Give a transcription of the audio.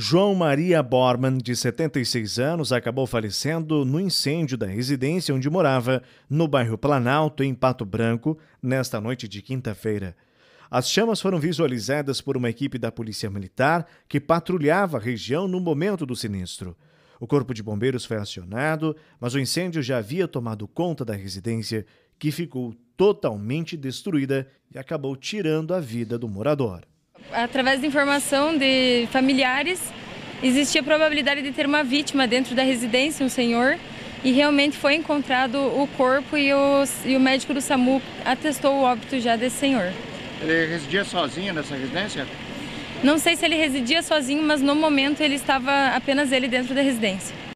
João Maria Borman, de 76 anos, acabou falecendo no incêndio da residência onde morava, no bairro Planalto, em Pato Branco, nesta noite de quinta-feira. As chamas foram visualizadas por uma equipe da Polícia Militar que patrulhava a região no momento do sinistro. O Corpo de Bombeiros foi acionado, mas o incêndio já havia tomado conta da residência, que ficou totalmente destruída e acabou tirando a vida do morador. Através da informação de familiares, existia a probabilidade de ter uma vítima dentro da residência, um senhor, e realmente foi encontrado o corpo e o, e o médico do SAMU atestou o óbito já desse senhor. Ele residia sozinho nessa residência? Não sei se ele residia sozinho, mas no momento ele estava apenas ele dentro da residência.